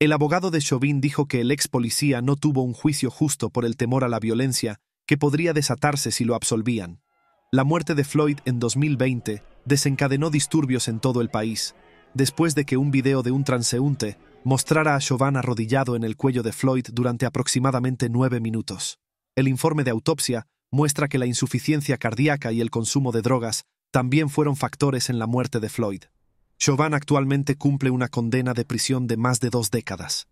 El abogado de Chauvin dijo que el ex policía no tuvo un juicio justo por el temor a la violencia que podría desatarse si lo absolvían. La muerte de Floyd en 2020 desencadenó disturbios en todo el país, después de que un video de un transeúnte mostrara a Chauvin arrodillado en el cuello de Floyd durante aproximadamente nueve minutos. El informe de autopsia muestra que la insuficiencia cardíaca y el consumo de drogas también fueron factores en la muerte de Floyd. Chauvin actualmente cumple una condena de prisión de más de dos décadas.